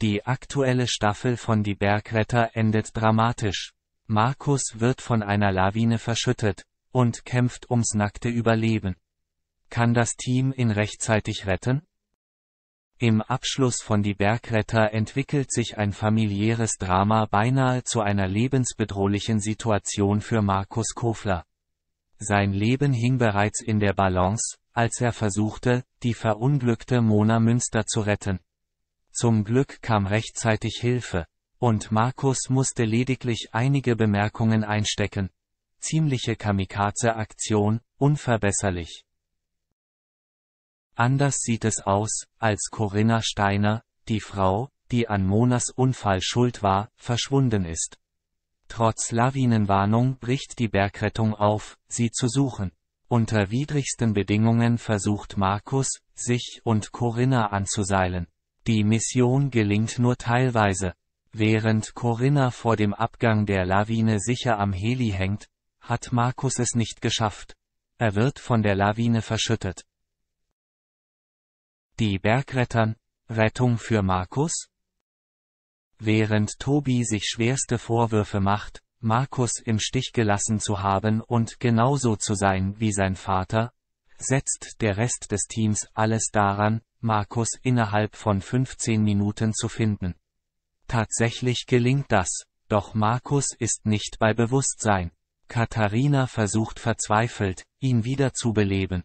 Die aktuelle Staffel von Die Bergretter endet dramatisch. Markus wird von einer Lawine verschüttet und kämpft ums nackte Überleben. Kann das Team ihn rechtzeitig retten? Im Abschluss von Die Bergretter entwickelt sich ein familiäres Drama beinahe zu einer lebensbedrohlichen Situation für Markus Kofler. Sein Leben hing bereits in der Balance, als er versuchte, die verunglückte Mona Münster zu retten. Zum Glück kam rechtzeitig Hilfe, und Markus musste lediglich einige Bemerkungen einstecken. Ziemliche Kamikaze-Aktion, unverbesserlich. Anders sieht es aus, als Corinna Steiner, die Frau, die an Monas Unfall schuld war, verschwunden ist. Trotz Lawinenwarnung bricht die Bergrettung auf, sie zu suchen. Unter widrigsten Bedingungen versucht Markus, sich und Corinna anzuseilen. Die Mission gelingt nur teilweise. Während Corinna vor dem Abgang der Lawine sicher am Heli hängt, hat Markus es nicht geschafft. Er wird von der Lawine verschüttet. Die Bergrettern, Rettung für Markus? Während Tobi sich schwerste Vorwürfe macht, Markus im Stich gelassen zu haben und genauso zu sein wie sein Vater, setzt der Rest des Teams alles daran, Markus innerhalb von 15 Minuten zu finden. Tatsächlich gelingt das, doch Markus ist nicht bei Bewusstsein. Katharina versucht verzweifelt, ihn wiederzubeleben.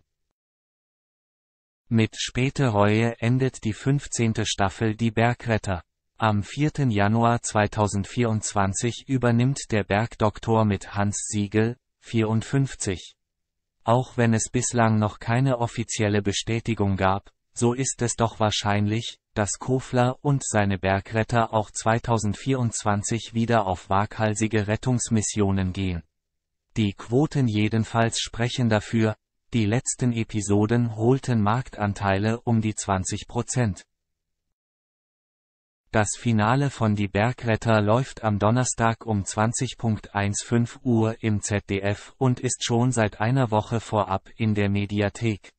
Mit später Reue endet die 15. Staffel Die Bergretter. Am 4. Januar 2024 übernimmt der Bergdoktor mit Hans Siegel, 54. Auch wenn es bislang noch keine offizielle Bestätigung gab, so ist es doch wahrscheinlich, dass Kofler und seine Bergretter auch 2024 wieder auf waghalsige Rettungsmissionen gehen. Die Quoten jedenfalls sprechen dafür, die letzten Episoden holten Marktanteile um die 20 Prozent. Das Finale von Die Bergretter läuft am Donnerstag um 20.15 Uhr im ZDF und ist schon seit einer Woche vorab in der Mediathek.